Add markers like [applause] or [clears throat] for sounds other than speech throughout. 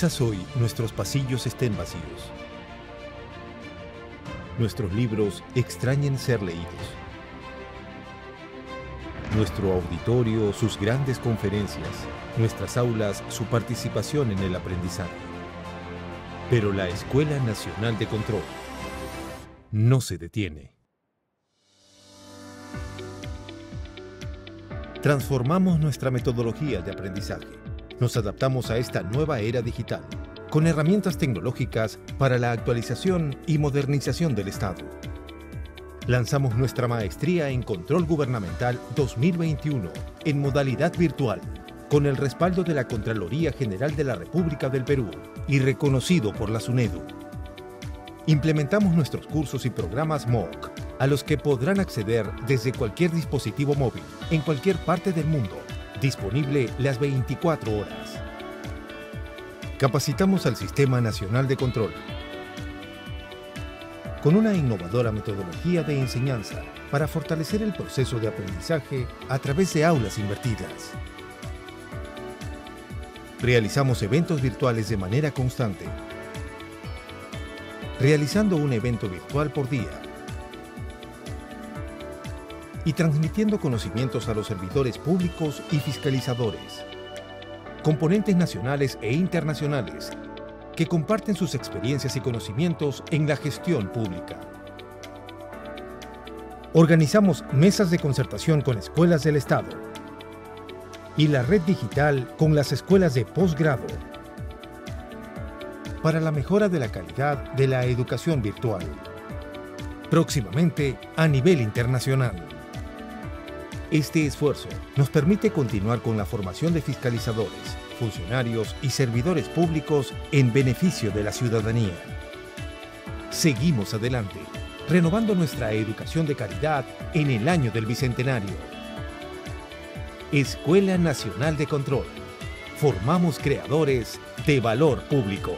Quizás hoy nuestros pasillos estén vacíos. Nuestros libros extrañen ser leídos. Nuestro auditorio, sus grandes conferencias, nuestras aulas, su participación en el aprendizaje. Pero la Escuela Nacional de Control no se detiene. Transformamos nuestra metodología de aprendizaje nos adaptamos a esta nueva era digital, con herramientas tecnológicas para la actualización y modernización del Estado. Lanzamos nuestra maestría en Control Gubernamental 2021 en modalidad virtual, con el respaldo de la Contraloría General de la República del Perú y reconocido por la SUNEDU. Implementamos nuestros cursos y programas MOOC, a los que podrán acceder desde cualquier dispositivo móvil, en cualquier parte del mundo disponible las 24 horas. Capacitamos al Sistema Nacional de Control con una innovadora metodología de enseñanza para fortalecer el proceso de aprendizaje a través de aulas invertidas. Realizamos eventos virtuales de manera constante, realizando un evento virtual por día y transmitiendo conocimientos a los servidores públicos y fiscalizadores, componentes nacionales e internacionales que comparten sus experiencias y conocimientos en la gestión pública. Organizamos mesas de concertación con escuelas del Estado y la red digital con las escuelas de posgrado para la mejora de la calidad de la educación virtual próximamente a nivel internacional. Este esfuerzo nos permite continuar con la formación de fiscalizadores, funcionarios y servidores públicos en beneficio de la ciudadanía. Seguimos adelante, renovando nuestra educación de calidad en el año del Bicentenario. Escuela Nacional de Control. Formamos creadores de valor público.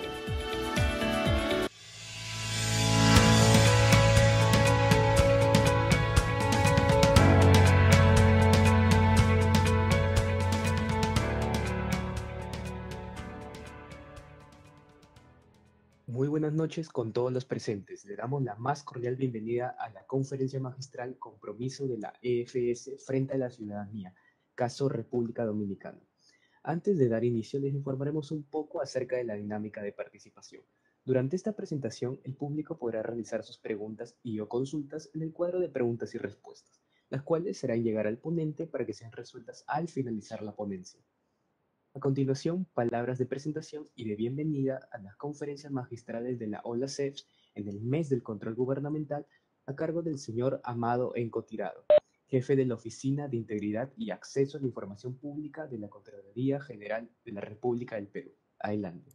noches con todos los presentes. Le damos la más cordial bienvenida a la conferencia magistral Compromiso de la EFS frente a la ciudadanía, caso República Dominicana. Antes de dar inicio, les informaremos un poco acerca de la dinámica de participación. Durante esta presentación, el público podrá realizar sus preguntas y o consultas en el cuadro de preguntas y respuestas, las cuales serán llegar al ponente para que sean resueltas al finalizar la ponencia. A continuación, palabras de presentación y de bienvenida a las conferencias magistrales de la OLACEF en el mes del control gubernamental a cargo del señor Amado Encotirado, jefe de la Oficina de Integridad y Acceso a la Información Pública de la Contraloría General de la República del Perú. Adelante.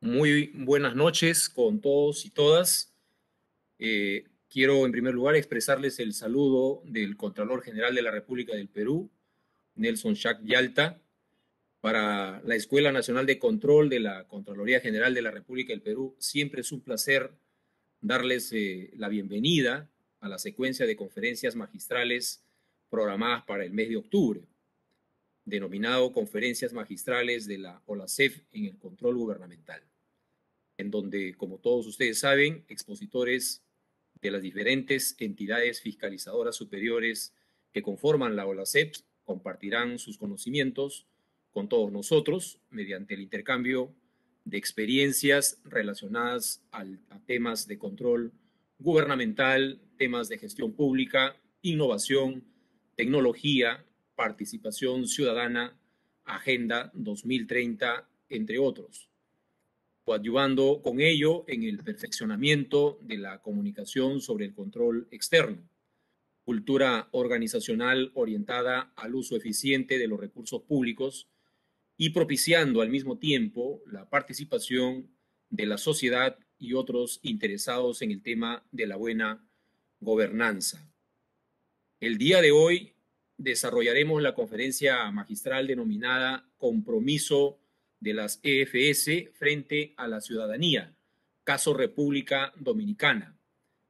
Muy buenas noches con todos y todas. Eh, quiero en primer lugar expresarles el saludo del Contralor General de la República del Perú, Nelson Shack Yalta, para la Escuela Nacional de Control de la Contraloría General de la República del Perú. Siempre es un placer darles eh, la bienvenida a la secuencia de conferencias magistrales programadas para el mes de octubre, denominado Conferencias Magistrales de la OLACEF en el Control Gubernamental, en donde, como todos ustedes saben, expositores de las diferentes entidades fiscalizadoras superiores que conforman la OLACEF compartirán sus conocimientos con todos nosotros mediante el intercambio de experiencias relacionadas a temas de control gubernamental, temas de gestión pública, innovación, tecnología, participación ciudadana, Agenda 2030, entre otros, coadyuvando con ello en el perfeccionamiento de la comunicación sobre el control externo, cultura organizacional orientada al uso eficiente de los recursos públicos y propiciando al mismo tiempo la participación de la sociedad y otros interesados en el tema de la buena gobernanza. El día de hoy desarrollaremos la conferencia magistral denominada Compromiso de las EFS frente a la ciudadanía, caso República Dominicana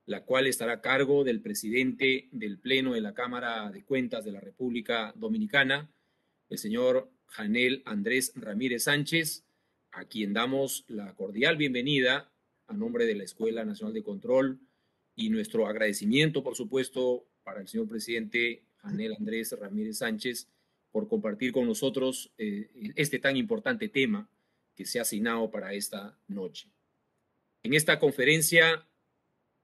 la cual estará a cargo del presidente del Pleno de la Cámara de Cuentas de la República Dominicana, el señor Janel Andrés Ramírez Sánchez, a quien damos la cordial bienvenida a nombre de la Escuela Nacional de Control y nuestro agradecimiento, por supuesto, para el señor presidente Janel Andrés Ramírez Sánchez por compartir con nosotros eh, este tan importante tema que se ha asignado para esta noche. En esta conferencia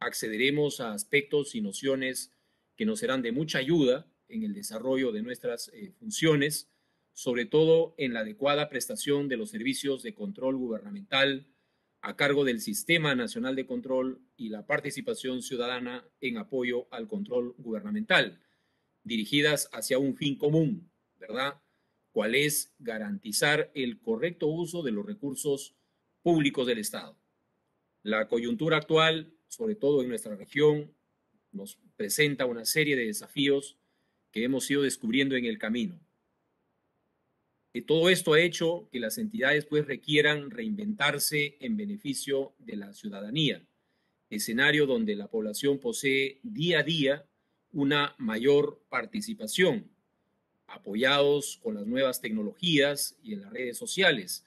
accederemos a aspectos y nociones que nos serán de mucha ayuda en el desarrollo de nuestras eh, funciones, sobre todo en la adecuada prestación de los servicios de control gubernamental a cargo del Sistema Nacional de Control y la participación ciudadana en apoyo al control gubernamental, dirigidas hacia un fin común, ¿verdad? Cuál es garantizar el correcto uso de los recursos públicos del Estado. La coyuntura actual sobre todo en nuestra región, nos presenta una serie de desafíos que hemos ido descubriendo en el camino. Y todo esto ha hecho que las entidades pues requieran reinventarse en beneficio de la ciudadanía, escenario donde la población posee día a día una mayor participación, apoyados con las nuevas tecnologías y en las redes sociales,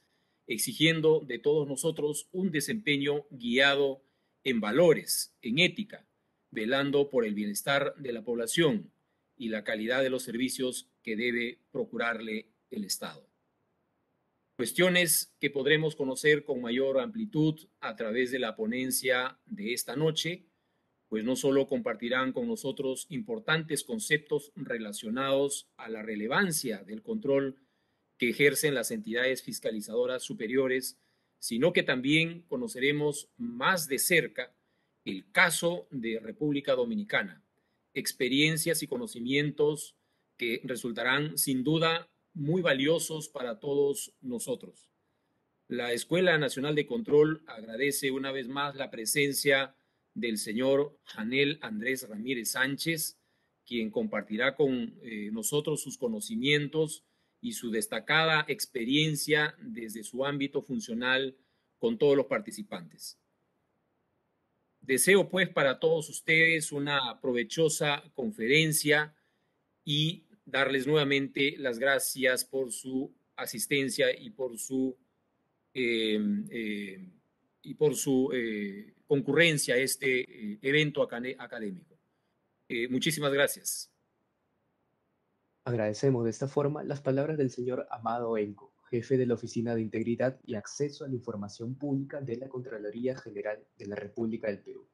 exigiendo de todos nosotros un desempeño guiado en valores, en ética, velando por el bienestar de la población y la calidad de los servicios que debe procurarle el Estado. Cuestiones que podremos conocer con mayor amplitud a través de la ponencia de esta noche, pues no solo compartirán con nosotros importantes conceptos relacionados a la relevancia del control que ejercen las entidades fiscalizadoras superiores, sino que también conoceremos más de cerca el caso de República Dominicana, experiencias y conocimientos que resultarán sin duda muy valiosos para todos nosotros. La Escuela Nacional de Control agradece una vez más la presencia del señor Janel Andrés Ramírez Sánchez, quien compartirá con eh, nosotros sus conocimientos y su destacada experiencia desde su ámbito funcional con todos los participantes. Deseo pues para todos ustedes una provechosa conferencia y darles nuevamente las gracias por su asistencia y por su, eh, eh, y por su eh, concurrencia a este evento académico. muchísimas gracias. Agradecemos de esta forma las palabras del señor Amado Enco, jefe de la Oficina de Integridad y Acceso a la Información Pública de la Contraloría General de la República del Perú.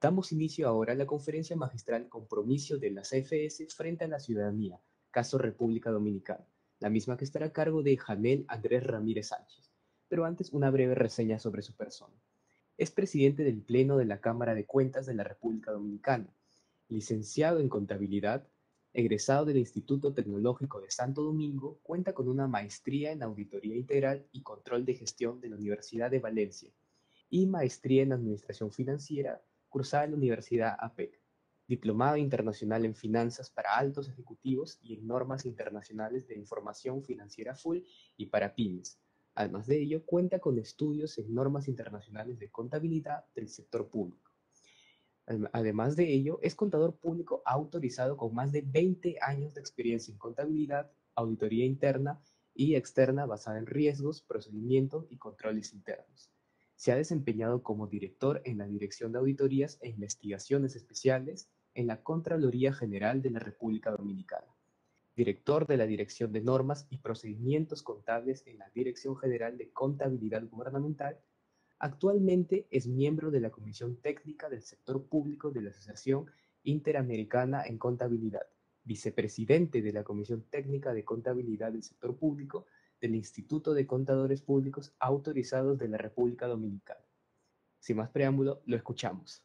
Damos inicio ahora a la conferencia magistral Compromiso de las CFS frente a la ciudadanía, caso República Dominicana, la misma que estará a cargo de Janel Andrés Ramírez Sánchez. Pero antes una breve reseña sobre su persona. Es presidente del Pleno de la Cámara de Cuentas de la República Dominicana, licenciado en Contabilidad, egresado del Instituto Tecnológico de Santo Domingo, cuenta con una maestría en Auditoría Integral y Control de Gestión de la Universidad de Valencia y maestría en Administración Financiera cursada en la Universidad APEC, diplomado internacional en Finanzas para altos ejecutivos y en Normas Internacionales de Información Financiera Full y para pymes. Además de ello, cuenta con estudios en normas internacionales de contabilidad del sector público. Además de ello, es contador público autorizado con más de 20 años de experiencia en contabilidad, auditoría interna y externa basada en riesgos, procedimientos y controles internos. Se ha desempeñado como director en la Dirección de Auditorías e Investigaciones Especiales en la Contraloría General de la República Dominicana, director de la Dirección de Normas y Procedimientos Contables en la Dirección General de Contabilidad Gubernamental Actualmente es miembro de la Comisión Técnica del Sector Público de la Asociación Interamericana en Contabilidad, vicepresidente de la Comisión Técnica de Contabilidad del Sector Público del Instituto de Contadores Públicos Autorizados de la República Dominicana. Sin más preámbulo, lo escuchamos.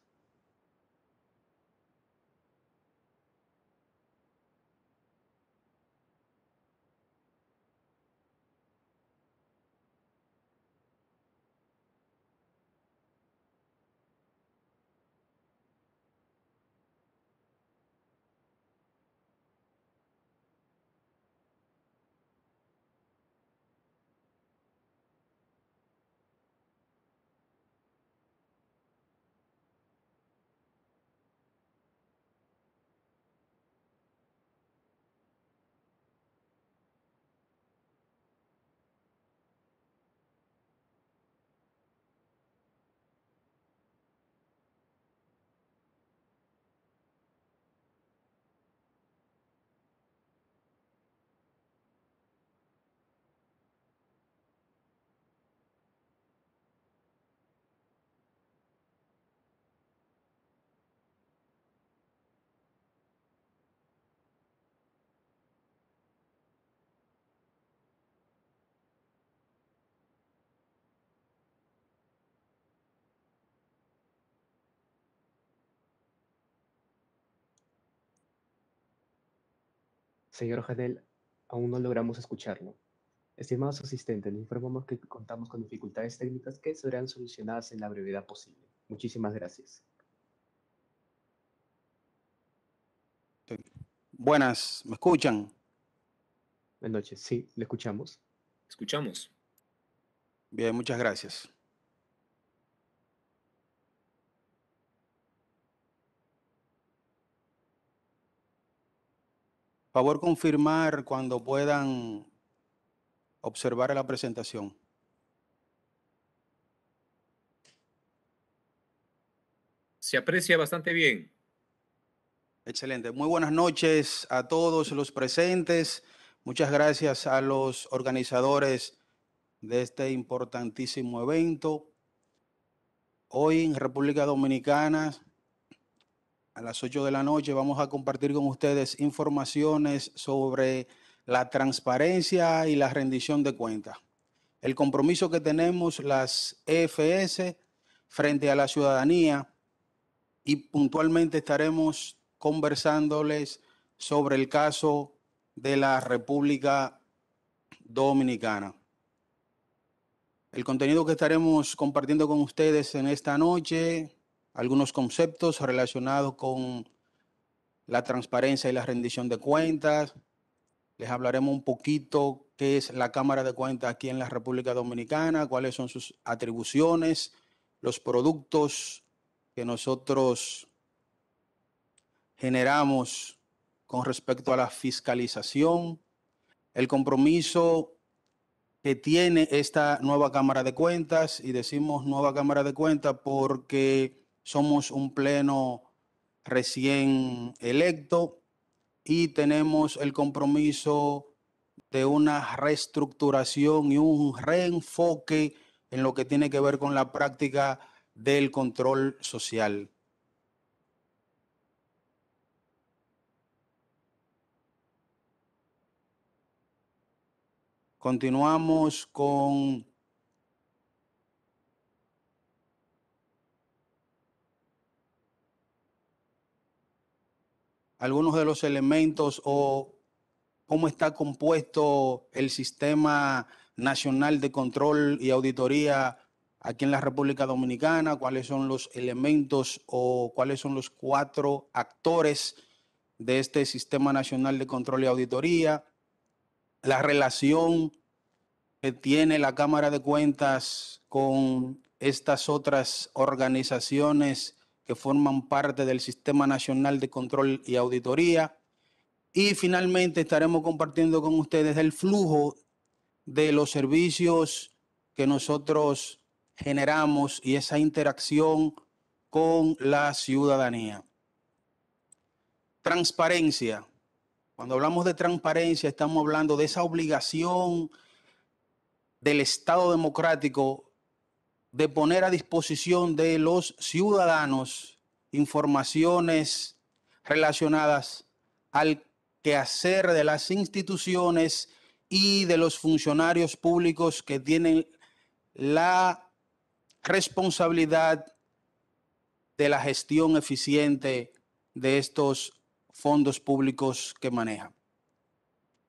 Señor Janel, aún no logramos escucharlo. Estimados asistentes, le informamos que contamos con dificultades técnicas que serán solucionadas en la brevedad posible. Muchísimas gracias. Buenas, ¿me escuchan? Buenas noches, sí, le escuchamos. Escuchamos. Bien, muchas gracias. Favor confirmar cuando puedan observar la presentación. Se aprecia bastante bien. Excelente. Muy buenas noches a todos los presentes. Muchas gracias a los organizadores de este importantísimo evento. Hoy en República Dominicana a las 8 de la noche vamos a compartir con ustedes informaciones sobre la transparencia y la rendición de cuentas. El compromiso que tenemos las EFS frente a la ciudadanía y puntualmente estaremos conversándoles sobre el caso de la República Dominicana. El contenido que estaremos compartiendo con ustedes en esta noche algunos conceptos relacionados con la transparencia y la rendición de cuentas. Les hablaremos un poquito qué es la Cámara de Cuentas aquí en la República Dominicana, cuáles son sus atribuciones, los productos que nosotros generamos con respecto a la fiscalización, el compromiso que tiene esta nueva Cámara de Cuentas, y decimos nueva Cámara de Cuentas porque somos un pleno recién electo y tenemos el compromiso de una reestructuración y un reenfoque en lo que tiene que ver con la práctica del control social. Continuamos con algunos de los elementos o cómo está compuesto el sistema nacional de control y auditoría aquí en la República Dominicana, cuáles son los elementos o cuáles son los cuatro actores de este Sistema Nacional de Control y Auditoría, la relación que tiene la Cámara de Cuentas con estas otras organizaciones que forman parte del Sistema Nacional de Control y Auditoría. Y finalmente estaremos compartiendo con ustedes el flujo de los servicios que nosotros generamos y esa interacción con la ciudadanía. Transparencia. Cuando hablamos de transparencia, estamos hablando de esa obligación del Estado democrático de poner a disposición de los ciudadanos informaciones relacionadas al quehacer de las instituciones y de los funcionarios públicos que tienen la responsabilidad de la gestión eficiente de estos fondos públicos que manejan.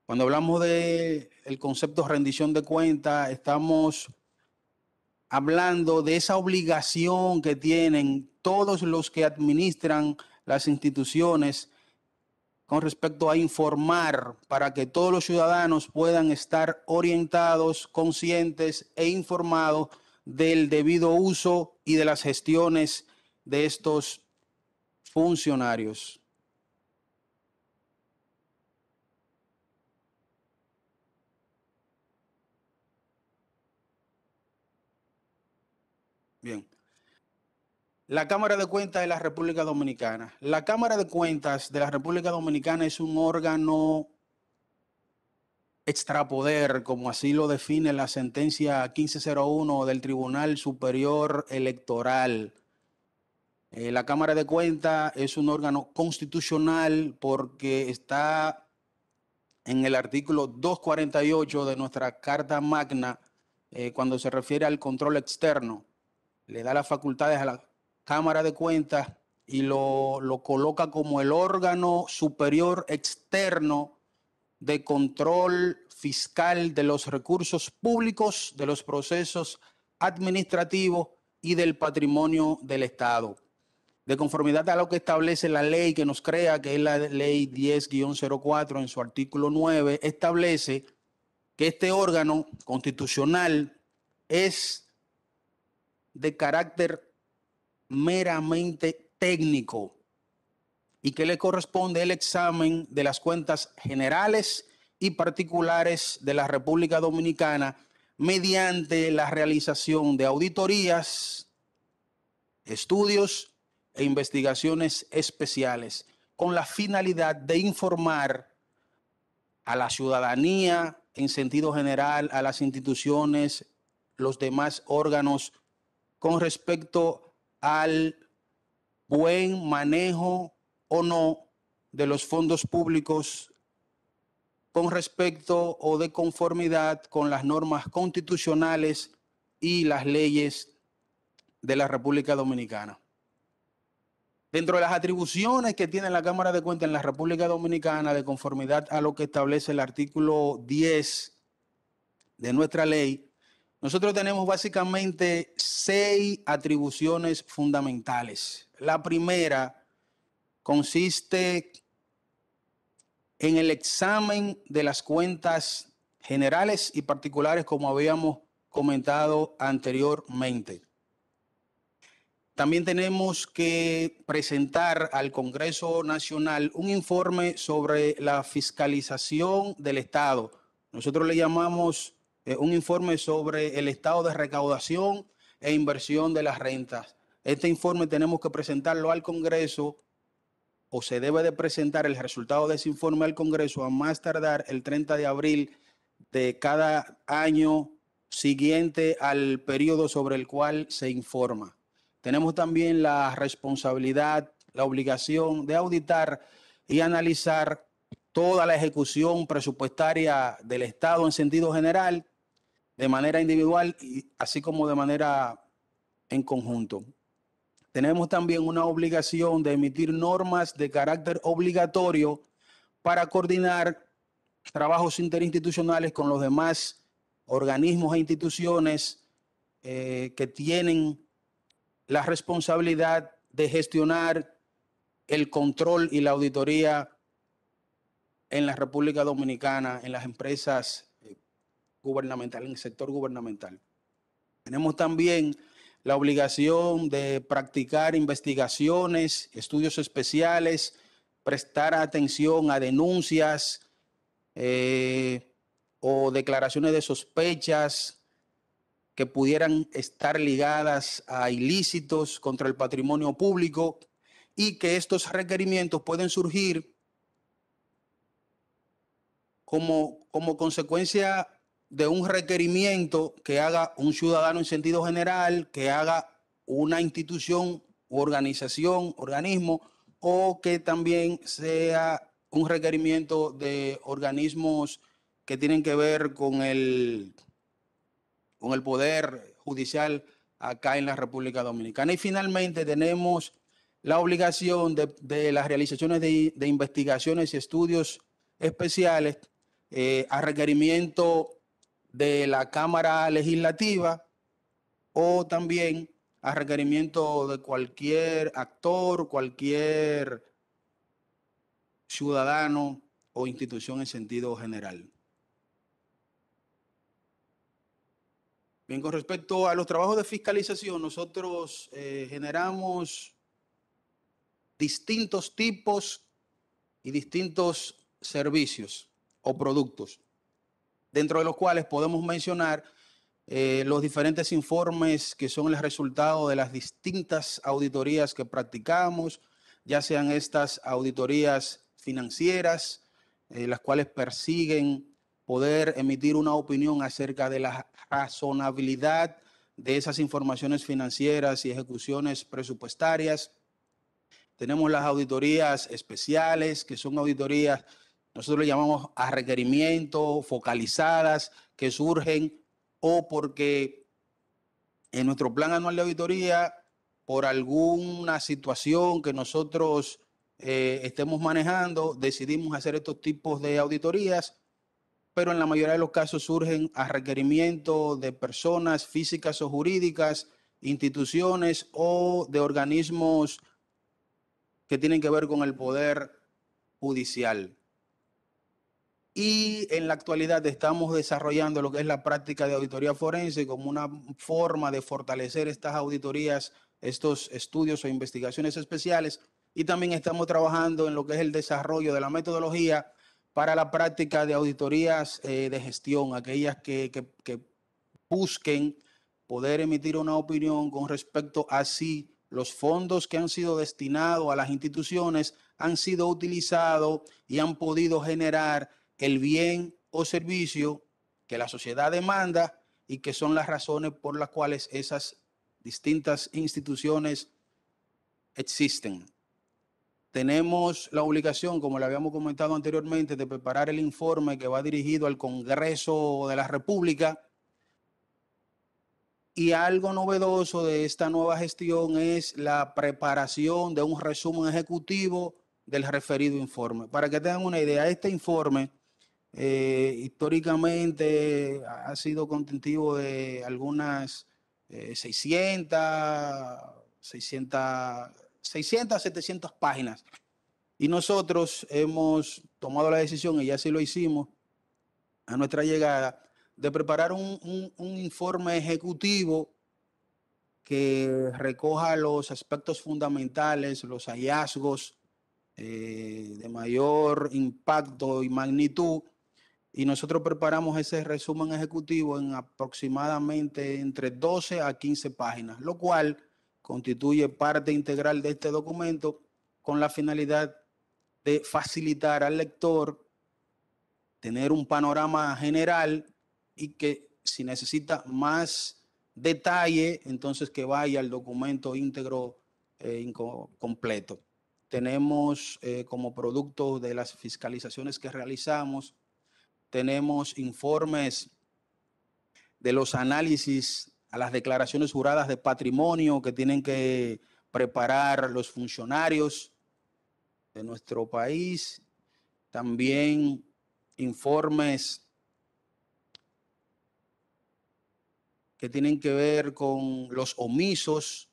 Cuando hablamos del de concepto rendición de cuenta, estamos hablando de esa obligación que tienen todos los que administran las instituciones con respecto a informar para que todos los ciudadanos puedan estar orientados, conscientes e informados del debido uso y de las gestiones de estos funcionarios. La Cámara de Cuentas de la República Dominicana. La Cámara de Cuentas de la República Dominicana es un órgano extrapoder, como así lo define la sentencia 1501 del Tribunal Superior Electoral. Eh, la Cámara de Cuentas es un órgano constitucional porque está en el artículo 248 de nuestra Carta Magna eh, cuando se refiere al control externo. Le da las facultades a la Cámara de Cuentas y lo, lo, coloca como el órgano superior externo de control fiscal de los recursos públicos, de los procesos administrativos y del patrimonio del Estado. De conformidad a lo que establece la ley que nos crea, que es la ley 10-04 en su artículo 9, establece que este órgano constitucional es de carácter meramente técnico y que le corresponde el examen de las cuentas generales y particulares de la República Dominicana mediante la realización de auditorías, estudios e investigaciones especiales con la finalidad de informar a la ciudadanía en sentido general, a las instituciones, los demás órganos con respecto al buen manejo o no de los fondos públicos con respecto o de conformidad con las normas constitucionales y las leyes de la República Dominicana. Dentro de las atribuciones que tiene la Cámara de Cuentas en la República Dominicana, de conformidad a lo que establece el artículo 10 de nuestra ley, nosotros tenemos básicamente seis atribuciones fundamentales. La primera consiste en el examen de las cuentas generales y particulares, como habíamos comentado anteriormente. También tenemos que presentar al Congreso Nacional un informe sobre la fiscalización del Estado. Nosotros le llamamos eh, un informe sobre el estado de recaudación e inversión de las rentas. Este informe tenemos que presentarlo al Congreso o se debe de presentar el resultado de ese informe al Congreso a más tardar el 30 de abril de cada año siguiente al periodo sobre el cual se informa. Tenemos también la responsabilidad, la obligación de auditar y analizar toda la ejecución presupuestaria del Estado en sentido general, de manera individual y así como de manera en conjunto. Tenemos también una obligación de emitir normas de carácter obligatorio para coordinar trabajos interinstitucionales con los demás organismos e instituciones eh, que tienen la responsabilidad de gestionar el control y la auditoría en la República Dominicana, en las empresas gubernamental, en el sector gubernamental. Tenemos también la obligación de practicar investigaciones, estudios especiales, prestar atención a denuncias eh, o declaraciones de sospechas que pudieran estar ligadas a ilícitos contra el patrimonio público y que estos requerimientos pueden surgir como, como consecuencia de un requerimiento que haga un ciudadano en sentido general, que haga una institución, u organización, organismo, o que también sea un requerimiento de organismos que tienen que ver con el, con el poder judicial acá en la República Dominicana. Y finalmente tenemos la obligación de, las realizaciones de, investigaciones y estudios especiales eh, a requerimiento de la Cámara Legislativa o también a requerimiento de cualquier actor, cualquier ciudadano o institución en sentido general. Bien, con respecto a los trabajos de fiscalización, nosotros eh, generamos distintos tipos y distintos servicios o productos dentro de los cuales podemos mencionar eh, los diferentes informes que son el resultado de las distintas auditorías que practicamos, ya sean estas auditorías financieras, eh, las cuales persiguen poder emitir una opinión acerca de la razonabilidad de esas informaciones financieras y ejecuciones presupuestarias. Tenemos las auditorías especiales, que son auditorías nosotros le llamamos a requerimientos focalizadas que surgen o porque en nuestro plan anual de auditoría, por alguna situación que nosotros eh, estemos manejando, decidimos hacer estos tipos de auditorías, pero en la mayoría de los casos surgen a requerimiento de personas físicas o jurídicas, instituciones o de organismos que tienen que ver con el poder judicial. Y en la actualidad estamos desarrollando lo que es la práctica de auditoría forense como una forma de fortalecer estas auditorías, estos estudios o investigaciones especiales. Y también estamos trabajando en lo que es el desarrollo de la metodología para la práctica de auditorías eh, de gestión, aquellas que, que, que busquen poder emitir una opinión con respecto a si los fondos que han sido destinados a las instituciones han sido utilizados y han podido generar el bien o servicio que la sociedad demanda y que son las razones por las cuales esas distintas instituciones existen. Tenemos la obligación, como le habíamos comentado anteriormente, de preparar el informe que va dirigido al Congreso de la República. Y algo novedoso de esta nueva gestión es la preparación de un resumen ejecutivo del referido informe. Para que tengan una idea, este informe eh, históricamente ha sido contentivo de algunas 600, 600, 600, 700 páginas. Y nosotros hemos tomado la decisión, y así lo hicimos, a nuestra llegada, de preparar un, informe ejecutivo que recoja los aspectos fundamentales, los hallazgos eh, de mayor impacto y magnitud y nosotros preparamos ese resumen ejecutivo en aproximadamente entre 12 a 15 páginas, lo cual constituye parte integral de este documento con la finalidad de facilitar al lector tener un panorama general y que si necesita más detalle, entonces que vaya al documento íntegro eh, completo. Tenemos eh, como producto de las fiscalizaciones que realizamos tenemos informes de los análisis a las declaraciones juradas de patrimonio que tienen que preparar los funcionarios de nuestro país, también informes que tienen que ver con los omisos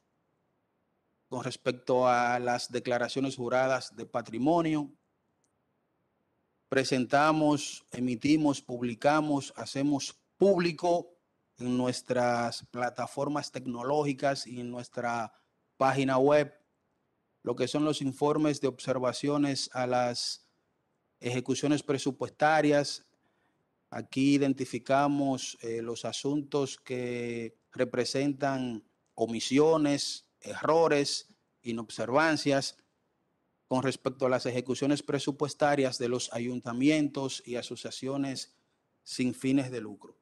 con respecto a las declaraciones juradas de patrimonio presentamos, emitimos, publicamos, hacemos público en nuestras plataformas tecnológicas y en nuestra página web lo que son los informes de observaciones a las ejecuciones presupuestarias. Aquí identificamos eh, los asuntos que representan omisiones, errores, inobservancias con respecto a las ejecuciones presupuestarias de los ayuntamientos y asociaciones sin fines de lucro.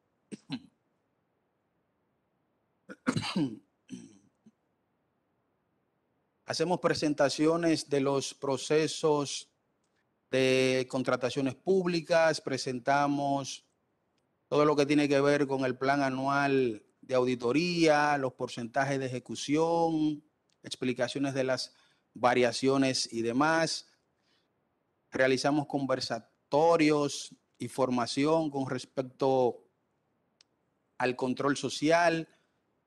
[coughs] Hacemos presentaciones de los procesos de contrataciones públicas, presentamos todo lo que tiene que ver con el plan anual de auditoría, los porcentajes de ejecución, explicaciones de las variaciones y demás. Realizamos conversatorios y formación con respecto al control social.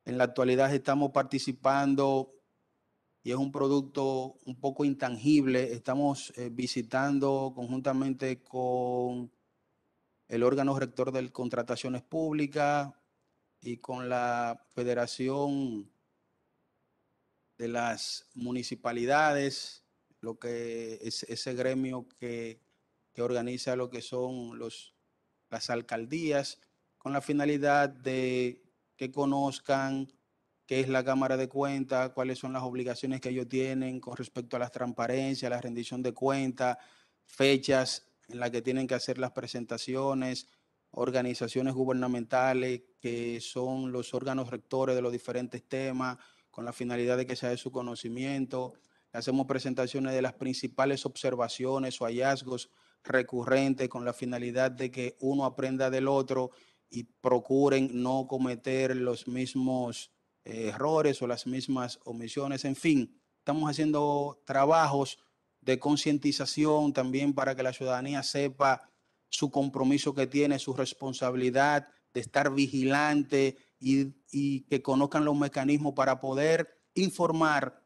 En la actualidad estamos participando y es un producto un poco intangible. Estamos eh, visitando conjuntamente con el órgano rector de contrataciones públicas y con la Federación de las municipalidades, lo que es ese gremio que, organiza lo que son los, las alcaldías, con la finalidad de que conozcan qué es la Cámara de Cuentas, cuáles son las obligaciones que ellos tienen con respecto a la transparencia, la rendición de cuentas, fechas en las que tienen que hacer las presentaciones, organizaciones gubernamentales que son los órganos rectores de los diferentes temas, con la finalidad de que sea de su conocimiento. Hacemos presentaciones de las principales observaciones o hallazgos recurrentes con la finalidad de que uno aprenda del otro y procuren no cometer los mismos eh, errores o las mismas omisiones. En fin, estamos haciendo trabajos de concientización también para que la ciudadanía sepa su compromiso que tiene, su responsabilidad de estar vigilante, y, que conozcan los mecanismos para poder informar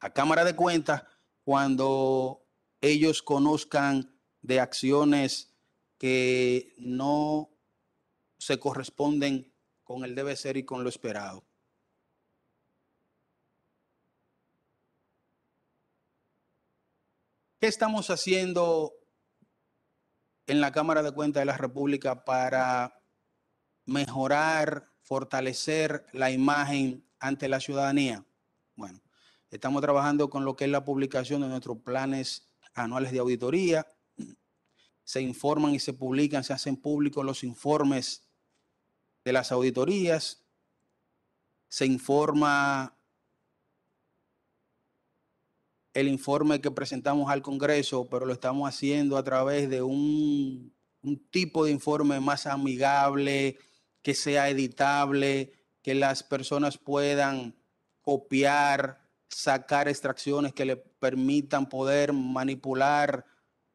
a Cámara de Cuentas cuando ellos conozcan de acciones que no se corresponden con el debe ser y con lo esperado. ¿Qué estamos haciendo en la Cámara de Cuentas de la República para mejorar fortalecer la imagen ante la ciudadanía? Bueno, estamos trabajando con lo que es la publicación de nuestros planes anuales de auditoría. Se informan y se publican, se hacen públicos los informes de las auditorías. Se informa el informe que presentamos al Congreso, pero lo estamos haciendo a través de un, tipo de informe más amigable, que sea editable, que las personas puedan copiar, sacar extracciones que le permitan poder manipular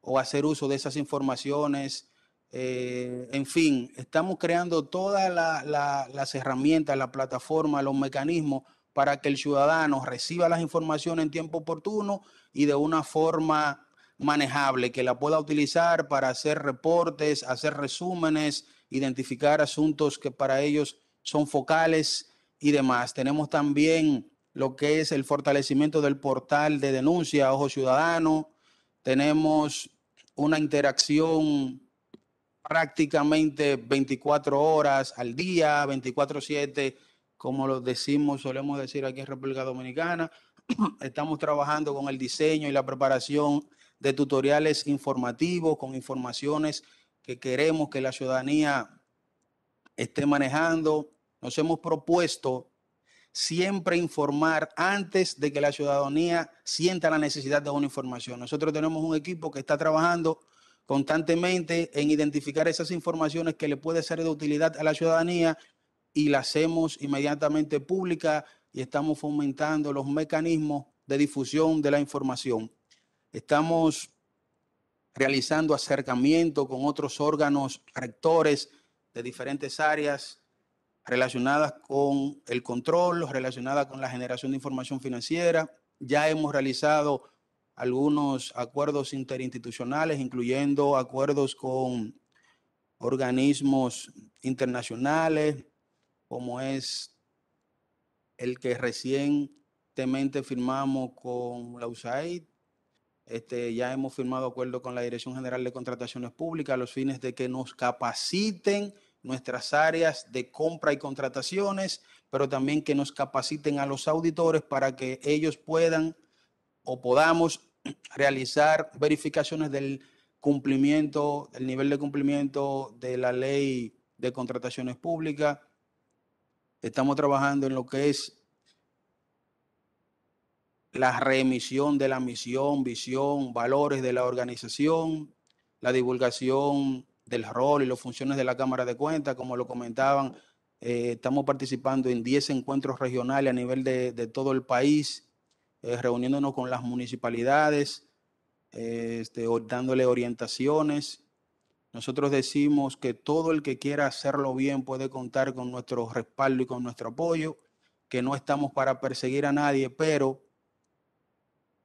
o hacer uso de esas informaciones. Eh, en fin, estamos creando todas las herramientas, la plataforma, los mecanismos para que el ciudadano reciba las informaciones en tiempo oportuno y de una forma manejable, que la pueda utilizar para hacer reportes, hacer resúmenes, identificar asuntos que para ellos son focales y demás. Tenemos también lo que es el fortalecimiento del portal de denuncia, Ojo Ciudadano. Tenemos una interacción prácticamente 24 horas al día, 24/7, como lo decimos, solemos decir aquí en República Dominicana. [clears throat] Estamos trabajando con el diseño y la preparación de tutoriales informativos con informaciones que queremos que la ciudadanía esté manejando, nos hemos propuesto siempre informar antes de que la ciudadanía sienta la necesidad de una información. Nosotros tenemos un equipo que está trabajando constantemente en identificar esas informaciones que le puede ser de utilidad a la ciudadanía y las hacemos inmediatamente públicas y estamos fomentando los mecanismos de difusión de la información. Estamos realizando acercamiento con otros órganos rectores de diferentes áreas relacionadas con el control, relacionadas con la generación de información financiera. Ya hemos realizado algunos acuerdos interinstitucionales, incluyendo acuerdos con organismos internacionales, como es el que recientemente firmamos con la USAID, este, ya hemos firmado acuerdo con la Dirección General de Contrataciones Públicas a los fines de que nos capaciten nuestras áreas de compra y contrataciones, pero también que nos capaciten a los auditores para que ellos puedan o podamos [clears throat] realizar verificaciones del cumplimiento, el nivel de cumplimiento de la ley de contrataciones públicas. Estamos trabajando en lo que es la remisión de la misión, visión, valores de la organización, la divulgación del rol y las funciones de la Cámara de Cuentas, como lo comentaban, eh, estamos participando en 10 encuentros regionales a nivel de, todo el país, eh, reuniéndonos con las municipalidades, eh, este, dándole orientaciones. Nosotros decimos que todo el que quiera hacerlo bien puede contar con nuestro respaldo y con nuestro apoyo, que no estamos para perseguir a nadie, pero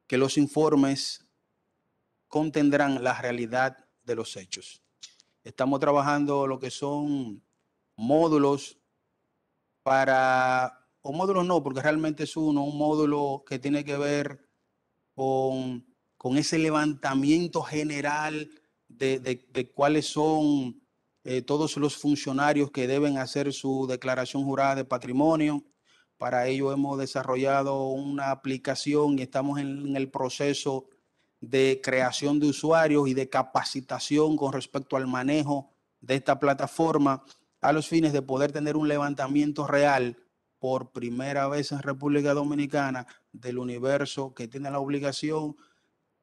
que los informes contendrán la realidad de los hechos. Estamos trabajando lo que son módulos para, o módulos no, porque realmente es uno, un módulo que tiene que ver con, ese levantamiento general de, cuáles son eh, todos los funcionarios que deben hacer su declaración jurada de patrimonio para ello hemos desarrollado una aplicación y estamos en, el proceso de creación de usuarios y de capacitación con respecto al manejo de esta plataforma a los fines de poder tener un levantamiento real por primera vez en República Dominicana del universo que tiene la obligación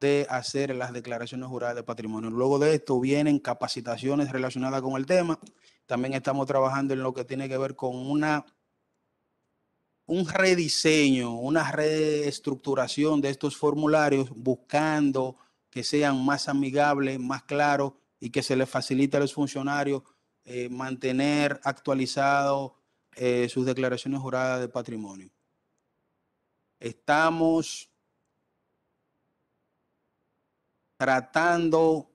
de hacer las declaraciones juradas de patrimonio. Luego de esto vienen capacitaciones relacionadas con el tema. También estamos trabajando en lo que tiene que ver con una un rediseño, una reestructuración de estos formularios buscando que sean más amigables, más claros y que se les facilite a los funcionarios eh, mantener actualizado eh, sus declaraciones juradas de patrimonio. Estamos tratando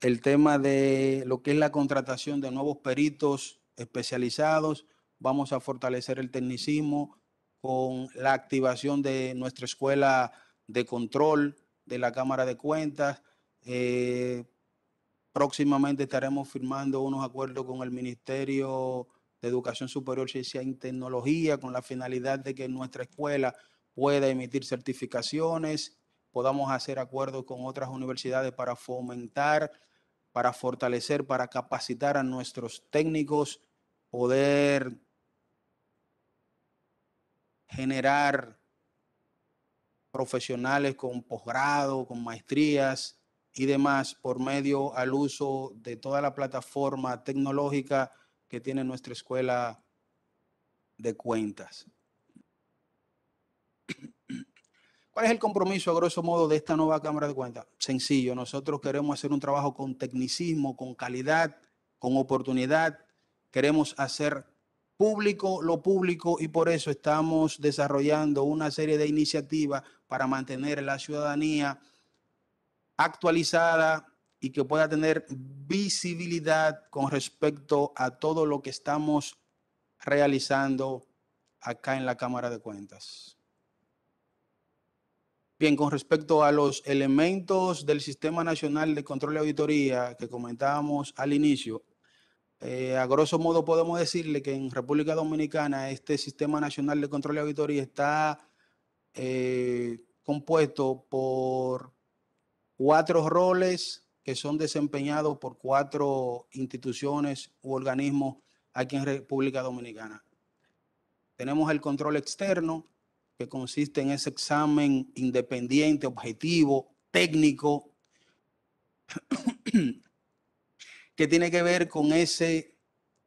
el tema de lo que es la contratación de nuevos peritos especializados vamos a fortalecer el tecnicismo con la activación de nuestra escuela de control de la Cámara de Cuentas. Eh, próximamente estaremos firmando unos acuerdos con el Ministerio de Educación Superior, Ciencia y Tecnología con la finalidad de que nuestra escuela pueda emitir certificaciones, podamos hacer acuerdos con otras universidades para fomentar, para fortalecer, para capacitar a nuestros técnicos poder generar profesionales con posgrado, con maestrías y demás por medio al uso de toda la plataforma tecnológica que tiene nuestra escuela de cuentas. [clears throat] ¿Cuál es el compromiso a grosso modo de esta nueva Cámara de Cuentas? Sencillo, nosotros queremos hacer un trabajo con tecnicismo, con calidad, con oportunidad, Queremos hacer público lo público y por eso estamos desarrollando una serie de iniciativas para mantener la ciudadanía actualizada y que pueda tener visibilidad con respecto a todo lo que estamos realizando acá en la Cámara de Cuentas. Bien, con respecto a los elementos del Sistema Nacional de Control y Auditoría que comentábamos al inicio, eh, a grosso modo podemos decirle que en República Dominicana este Sistema Nacional de Control y Auditoría está eh, compuesto por cuatro roles que son desempeñados por cuatro instituciones u organismos aquí en República Dominicana. Tenemos el control externo, que consiste en ese examen independiente, objetivo, técnico, que tiene que ver con ese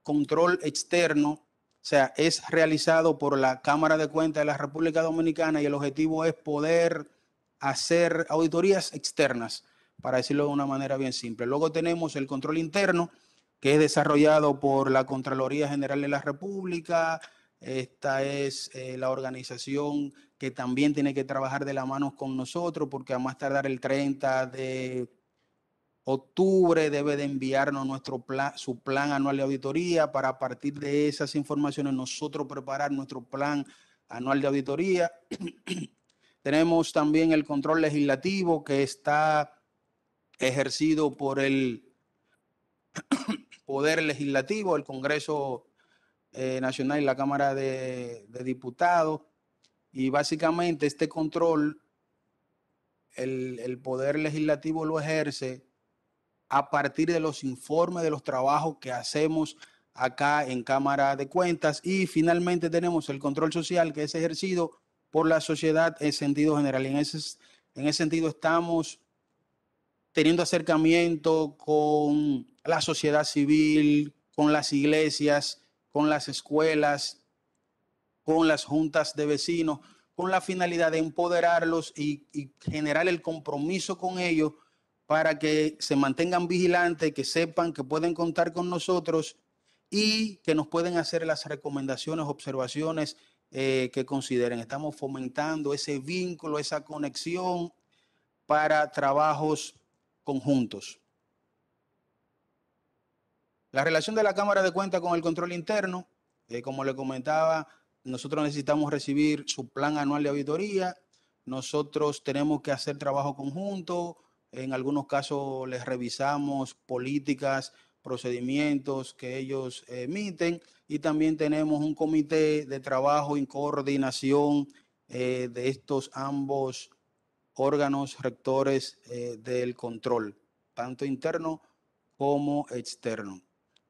control externo, o sea, es realizado por la Cámara de Cuentas de la República Dominicana y el objetivo es poder hacer auditorías externas, para decirlo de una manera bien simple. Luego tenemos el control interno, que es desarrollado por la Contraloría General de la República. Esta es eh, la organización que también tiene que trabajar de la mano con nosotros, porque a más tardar el 30 de octubre debe de enviarnos nuestro plan, su plan anual de auditoría para a partir de esas informaciones nosotros preparar nuestro plan anual de auditoría. [clears throat] Tenemos también el control legislativo que está ejercido por el [clears throat] Poder Legislativo, el Congreso eh, Nacional y la Cámara de, Diputados. Y básicamente este control, el, el Poder Legislativo lo ejerce a partir de los informes de los trabajos que hacemos acá en Cámara de Cuentas. Y finalmente tenemos el control social que es ejercido por la sociedad en sentido general. en ese, en ese sentido estamos teniendo acercamiento con la sociedad civil, con las iglesias, con las escuelas, con las juntas de vecinos, con la finalidad de empoderarlos y generar el compromiso con ellos para que se mantengan vigilantes, que sepan que pueden contar con nosotros y que nos pueden hacer las recomendaciones, observaciones eh, que consideren. Estamos fomentando ese vínculo, esa conexión para trabajos conjuntos. La relación de la Cámara de Cuentas con el control interno, eh, como le comentaba, nosotros necesitamos recibir su plan anual de auditoría, nosotros tenemos que hacer trabajo conjunto, en algunos casos les revisamos políticas, procedimientos que ellos emiten y también tenemos un comité de trabajo en coordinación eh, de estos ambos órganos rectores eh, del control, tanto interno como externo.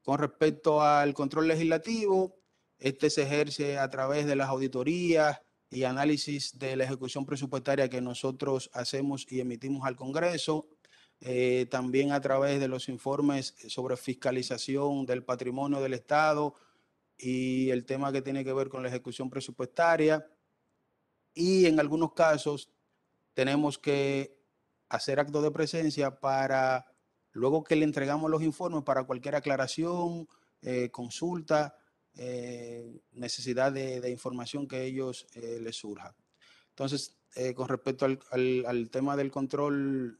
Con respecto al control legislativo, este se ejerce a través de las auditorías, y análisis de la ejecución presupuestaria que nosotros hacemos y emitimos al Congreso, eh, también a través de los informes sobre fiscalización del patrimonio del Estado y el tema que tiene que ver con la ejecución presupuestaria. Y en algunos casos tenemos que hacer acto de presencia para, luego que le entregamos los informes, para cualquier aclaración, eh, consulta eh, necesidad de, información que ellos eh, les surja. Entonces, eh, con respecto al, tema del control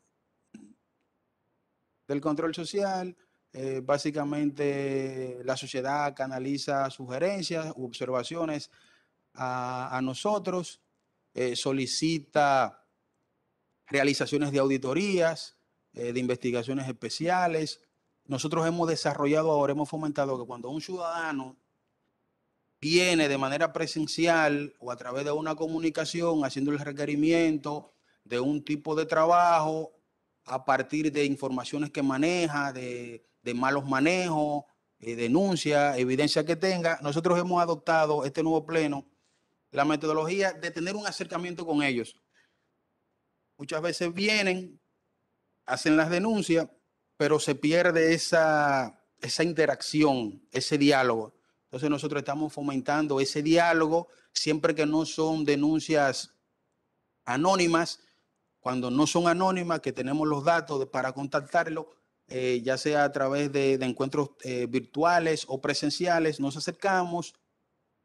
del control social, básicamente la sociedad canaliza sugerencias u observaciones a, a nosotros, solicita realizaciones de auditorías, de investigaciones especiales. Nosotros hemos desarrollado ahora, hemos fomentado que cuando un ciudadano viene de manera presencial o a través de una comunicación haciendo el requerimiento de un tipo de trabajo a partir de informaciones que maneja, de, malos manejos, eh, denuncias, evidencia que tenga. Nosotros hemos adoptado este nuevo pleno la metodología de tener un acercamiento con ellos. Muchas veces vienen, hacen las denuncias, pero se pierde esa interacción, ese diálogo. Entonces nosotros estamos fomentando ese diálogo siempre que no son denuncias anónimas. Cuando no son anónimas, que tenemos los datos para contactarlo, eh, ya sea a través de, encuentros eh, virtuales o presenciales, nos acercamos,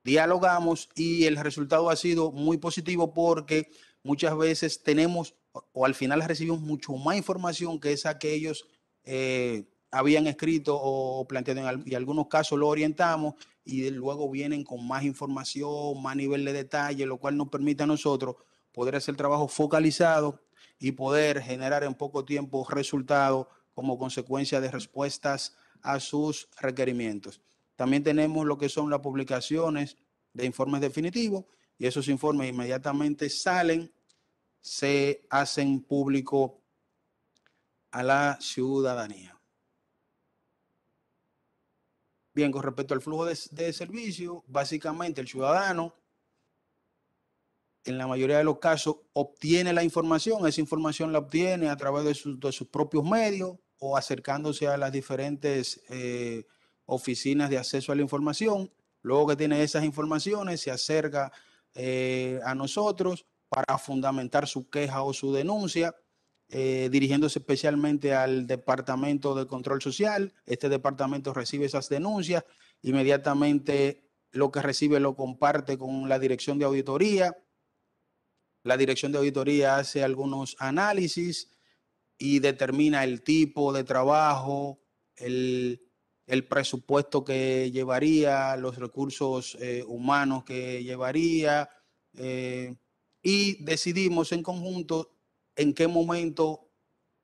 dialogamos y el resultado ha sido muy positivo porque muchas veces tenemos o al final recibimos mucho más información que esa que ellos eh, habían escrito o planteado y en algunos casos lo orientamos y luego vienen con más información, más nivel de detalle, lo cual nos permite a nosotros poder hacer trabajo focalizado y poder generar en poco tiempo resultados como consecuencia de respuestas a sus requerimientos. También tenemos lo que son las publicaciones de informes definitivos y esos informes inmediatamente salen, se hacen público a la ciudadanía. Bien, con respecto al flujo de, servicio, básicamente el ciudadano, en la mayoría de los casos, obtiene la información. Esa información la obtiene a través de, sus propios medios o acercándose a las diferentes eh, oficinas de acceso a la información. Luego que tiene esas informaciones, se acerca eh, a nosotros para fundamentar su queja o su denuncia. Eh, dirigiéndose especialmente al Departamento de Control Social. Este departamento recibe esas denuncias, inmediatamente lo que recibe lo comparte con la Dirección de Auditoría. La Dirección de Auditoría hace algunos análisis y determina el tipo de trabajo, el, presupuesto que llevaría, los recursos eh, humanos que llevaría. Eh, y decidimos en conjunto en qué momento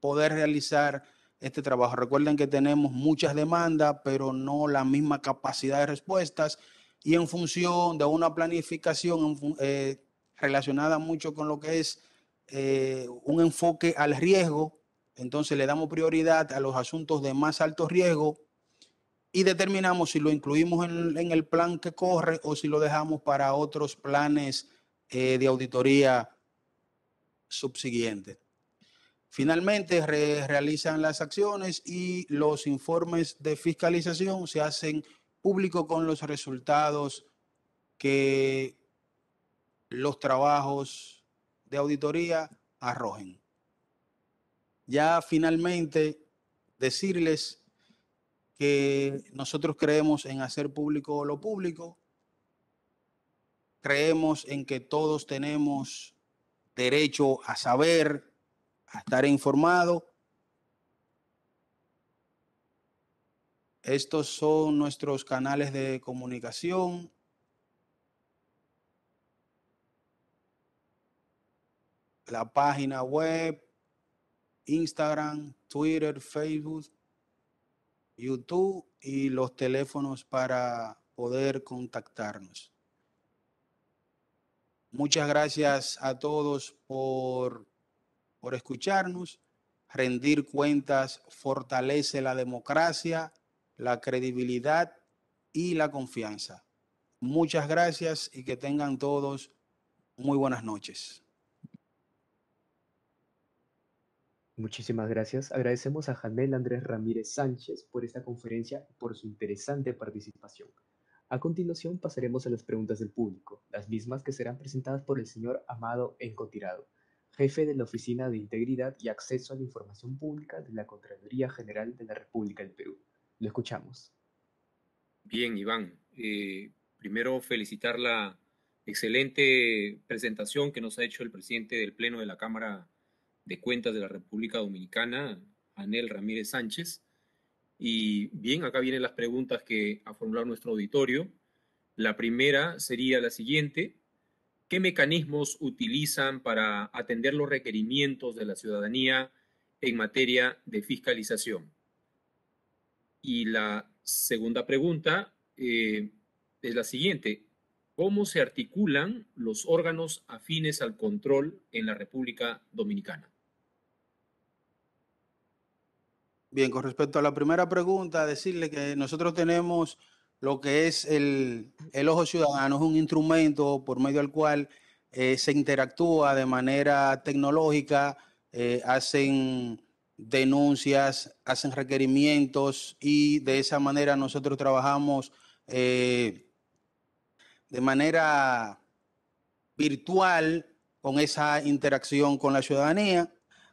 poder realizar este trabajo. Recuerden que tenemos muchas demandas, pero no la misma capacidad de respuestas y en función de una planificación eh, relacionada mucho con lo que es eh, un enfoque al riesgo, entonces le damos prioridad a los asuntos de más alto riesgo y determinamos si lo incluimos en, el plan que corre o si lo dejamos para otros planes eh, de auditoría subsiguiente. Finalmente, realizan las acciones y los informes de fiscalización se hacen público con los resultados que los trabajos de auditoría arrojen. Ya finalmente, decirles que nosotros creemos en hacer público lo público, creemos en que todos tenemos derecho a saber, a estar informado. Estos son nuestros canales de comunicación. La página web, Instagram, Twitter, Facebook, YouTube y los teléfonos para poder contactarnos. Muchas gracias a todos por, por escucharnos. Rendir cuentas fortalece la democracia, la credibilidad y la confianza. Muchas gracias y que tengan todos muy buenas noches. Muchísimas gracias. Agradecemos a Janel Andrés Ramírez Sánchez por esta conferencia y por su interesante participación. A continuación pasaremos a las preguntas del público, las mismas que serán presentadas por el señor Amado Encotirado, jefe de la Oficina de Integridad y Acceso a la Información Pública de la Contraloría General de la República del Perú. Lo escuchamos. Bien, Iván. Eh, primero felicitar la excelente presentación que nos ha hecho el presidente del Pleno de la Cámara de Cuentas de la República Dominicana, Anel Ramírez Sánchez. Y bien, acá vienen las preguntas que ha formulado nuestro auditorio. La primera sería la siguiente. ¿Qué mecanismos utilizan para atender los requerimientos de la ciudadanía en materia de fiscalización? Y la segunda pregunta eh, es la siguiente. ¿Cómo se articulan los órganos afines al control en la República Dominicana? Bien, con respecto a la primera pregunta, decirle que nosotros tenemos lo que es el, ojo ciudadano, es un instrumento por medio del cual eh, se interactúa de manera tecnológica, eh, hacen denuncias, hacen requerimientos y de esa manera nosotros trabajamos eh, de manera virtual con esa interacción con la ciudadanía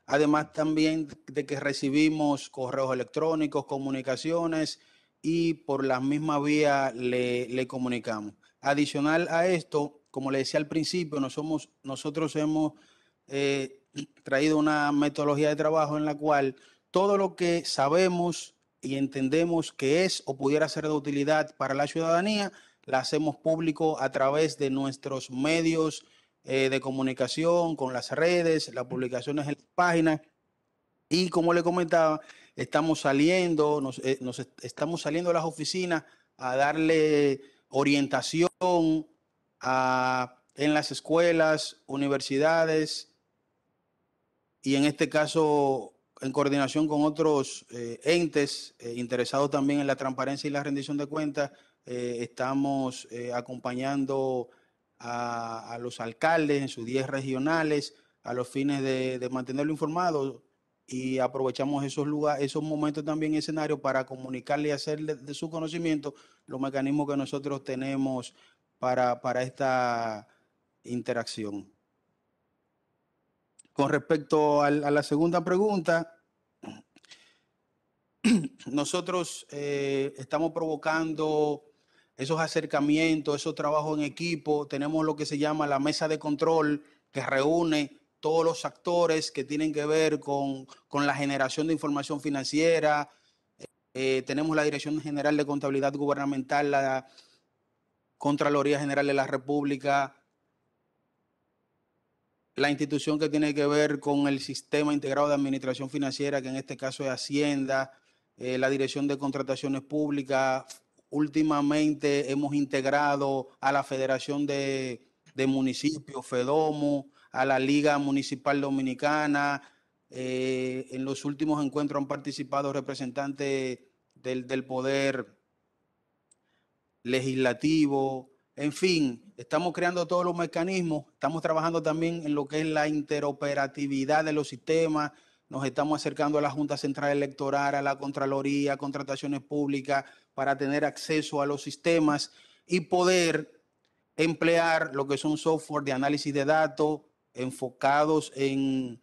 además también de que recibimos correos electrónicos, comunicaciones y por la misma vía le, comunicamos. Adicional a esto, como le decía al principio, nosotros hemos eh, [clears throat] traído una metodología de trabajo en la cual todo lo que sabemos y entendemos que es o pudiera ser de utilidad para la ciudadanía, la hacemos público a través de nuestros medios eh, de comunicación con las redes, las publicaciones en las páginas. Y como le comentaba, estamos saliendo, nos, eh, estamos saliendo a las oficinas a darle orientación en las escuelas, universidades y en este caso en coordinación con otros eh, entes interesados también en la transparencia y la rendición de cuentas, estamos acompañando a, los alcaldes en sus 10 regionales a los fines de, mantenerlo informado y aprovechamos esos lugares, esos momentos también escenario para comunicarle y hacerle de su conocimiento los mecanismos que nosotros tenemos para, esta interacción. Con respecto a, la segunda pregunta, [clears throat] nosotros eh, estamos provocando esos acercamientos, esos trabajos en equipo. Tenemos lo que se llama la mesa de control que reúne todos los actores que tienen que ver con, la generación de información financiera. Eh, eh, tenemos la Dirección General de Contabilidad Gubernamental, la Contraloría General de la República, la institución que tiene que ver con el sistema integrado de administración financiera, que en este caso es Hacienda, eh, la Dirección de Contrataciones Públicas, últimamente hemos integrado a la Federación de, Municipios, FEDOMO, a la Liga Municipal Dominicana. Eh, en los últimos encuentros han participado representantes del Poder Legislativo. En fin, estamos creando todos los mecanismos, estamos trabajando también en lo que es la interoperatividad de los sistemas, nos estamos acercando a la Junta Central Electoral, a la Contraloría, a contrataciones públicas, para tener acceso a los sistemas y poder emplear lo que son software de análisis de datos enfocados en,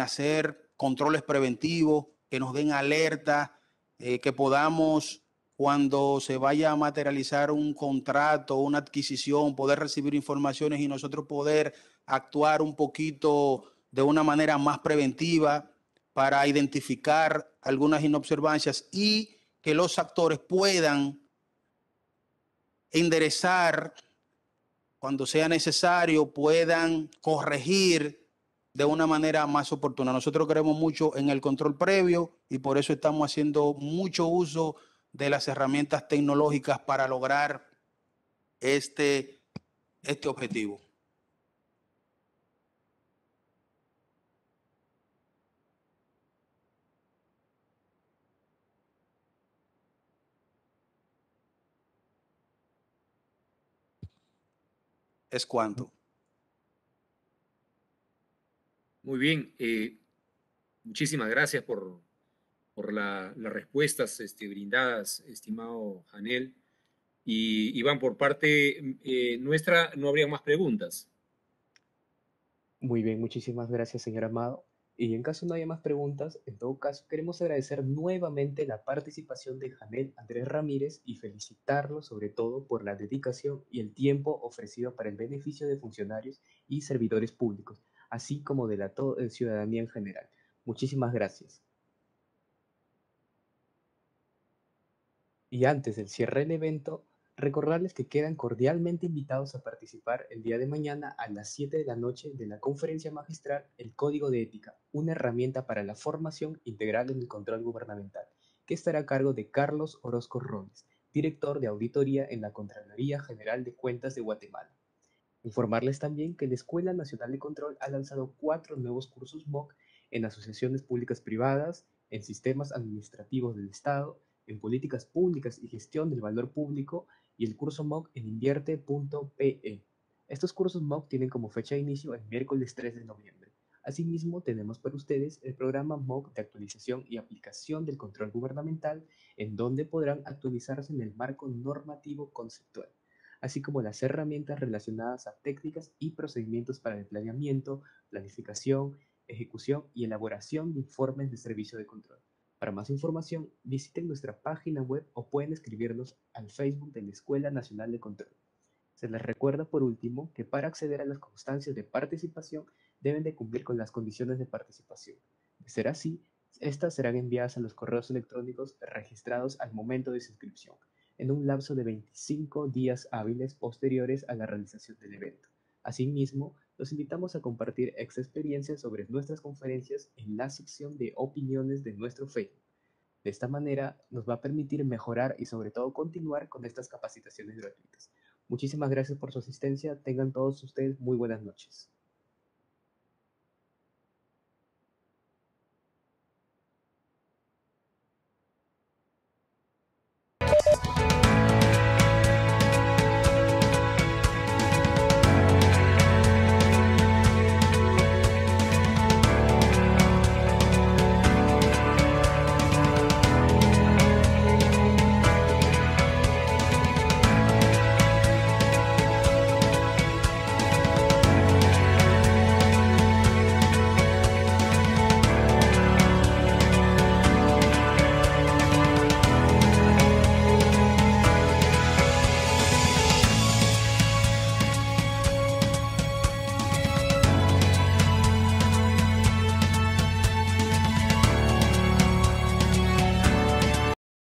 hacer controles preventivos, que nos den alerta, eh, que podamos cuando se vaya a materializar un contrato, una adquisición, poder recibir informaciones y nosotros poder actuar un poquito de una manera más preventiva, para identificar algunas inobservancias y que los actores puedan enderezar cuando sea necesario, puedan corregir de una manera más oportuna. Nosotros creemos mucho en el control previo y por eso estamos haciendo mucho uso de las herramientas tecnológicas para lograr este, este objetivo. es cuánto. Muy bien, eh, muchísimas gracias por, las respuestas este, brindadas, estimado Janel. Y Iván, por parte eh, nuestra, no habría más preguntas. Muy bien, muchísimas gracias, señor Amado. Y en caso no haya más preguntas, en todo caso queremos agradecer nuevamente la participación de Janel Andrés Ramírez y felicitarlo sobre todo por la dedicación y el tiempo ofrecido para el beneficio de funcionarios y servidores públicos, así como de la eh, ciudadanía en general. Muchísimas gracias. Y antes del cierre del evento, Recordarles que quedan cordialmente invitados a participar el día de mañana a las 7 de la noche de la conferencia magistral El Código de Ética, una herramienta para la formación integral en el control gubernamental, que estará a cargo de Carlos Orozco Rones, director de auditoría en la Contraloría General de Cuentas de Guatemala. Informarles también que la Escuela Nacional de Control ha lanzado cuatro nuevos cursos MOOC en asociaciones públicas privadas, en sistemas administrativos del Estado, en políticas públicas y gestión del valor público y el curso MOOC en invierte.pe. Estos cursos MOOC tienen como fecha de inicio el miércoles 3 de noviembre. Asimismo, tenemos para ustedes el programa MOOC de actualización y aplicación del control gubernamental, en donde podrán actualizarse en el marco normativo conceptual, así como las herramientas relacionadas a técnicas y procedimientos para el planeamiento, planificación, ejecución y elaboración de informes de servicio de control. Para más información, visiten nuestra página web o pueden escribirnos al Facebook de la Escuela Nacional de Control. Se les recuerda por último que para acceder a las constancias de participación deben de cumplir con las condiciones de participación. De ser así, estas serán enviadas a los correos electrónicos registrados al momento de su inscripción, en un lapso de 25 días hábiles posteriores a la realización del evento. Asimismo, los invitamos a compartir ex experiencias sobre nuestras conferencias en la sección de opiniones de nuestro Facebook. De esta manera nos va a permitir mejorar y sobre todo continuar con estas capacitaciones gratuitas. Muchísimas gracias por su asistencia. Tengan todos ustedes muy buenas noches.